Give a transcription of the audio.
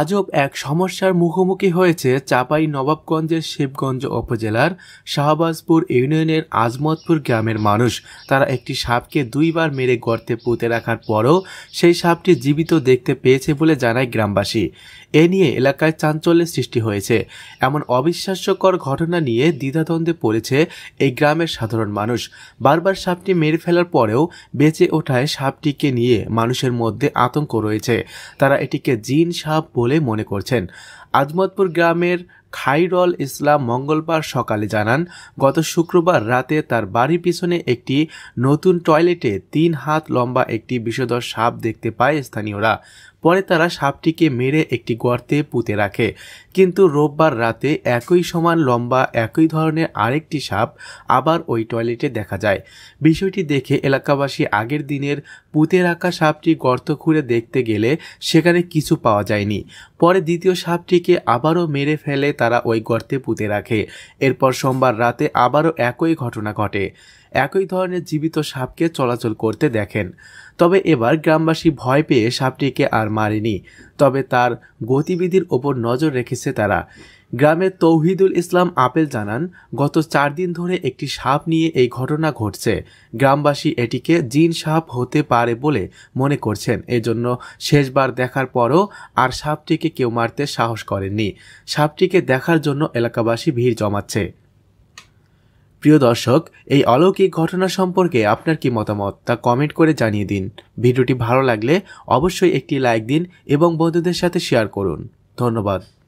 আজব এক সমস্যার মুখোমুখি হয়েছে চাপাই নবাবগঞ্জের শিবগঞ্জ উপজেলার শাহবাজপুর ইউনিয়নের আজমতপুর গ্রামের মানুষ তারা একটি সাপকে দুইবার মেরে গর্তে পুঁতে রাখার পরও সেই সাপটি জীবিত দেখতে পেয়েছে বলে জানায় গ্রামবাসী এ নিয়ে এলাকায় চাঞ্চল্যের সৃষ্টি হয়েছে এমন অবিশ্বাস্যকর ঘটনা নিয়ে দ্বিধাদ্বন্দ্বে পড়েছে এই গ্রামের সাধারণ মানুষ বারবার সাপটি মেরে ফেলার পরেও বেঁচে ওঠায় সাপটিকে নিয়ে মানুষের মধ্যে আতঙ্ক রয়েছে তারা এটিকে জিন সাপ বলে মনে করছেন আজমতপুর গ্রামের খাইরল ইসলাম মঙ্গলবার সকালে জানান গত শুক্রবার রাতে তার বাড়ির পিছনে একটি নতুন টয়লেটে তিন হাত লম্বা একটি বিষধর সাপ দেখতে পায় স্থানীয়রা পরে তারা সাপটিকে মেরে একটি গর্তে পুঁতে রাখে কিন্তু রোববার রাতে একই সমান লম্বা একই ধরনের আরেকটি সাপ আবার ওই টয়লেটে দেখা যায় বিষয়টি দেখে এলাকাবাসী আগের দিনের পুঁতে রাখা সাপটি গর্ত খুঁড়ে দেখতে গেলে সেখানে কিছু পাওয়া যায়নি পরে দ্বিতীয় সাপটিকে আবারও মেরে ফেলে তারা ওই গর্তে পুঁতে রাখে এরপর সোমবার রাতে আবারও একই ঘটনা ঘটে একই ধরনের জীবিত সাপকে চলাচল করতে দেখেন তবে এবার গ্রামবাসী ভয় পেয়ে সাপটিকে আর মারেনি তবে তার গতিবিধির ওপর নজর রেখেছে তারা গ্রামের তৌহিদুল ইসলাম আপেল জানান গত চার দিন ধরে একটি সাপ নিয়ে এই ঘটনা ঘটছে গ্রামবাসী এটিকে জিন সাপ হতে পারে বলে মনে করছেন এজন্য শেষবার দেখার পরও আর সাপটিকে কেউ মারতে সাহস করেননি সাপটিকে দেখার জন্য এলাকাবাসী ভিড় জমাচ্ছে প্রিয় দর্শক এই অলৌকিক ঘটনা সম্পর্কে আপনার কি মতামত তা কমেন্ট করে জানিয়ে দিন ভিডিওটি ভালো লাগলে অবশ্যই একটি লাইক দিন এবং বন্ধুদের সাথে শেয়ার করুন ধন্যবাদ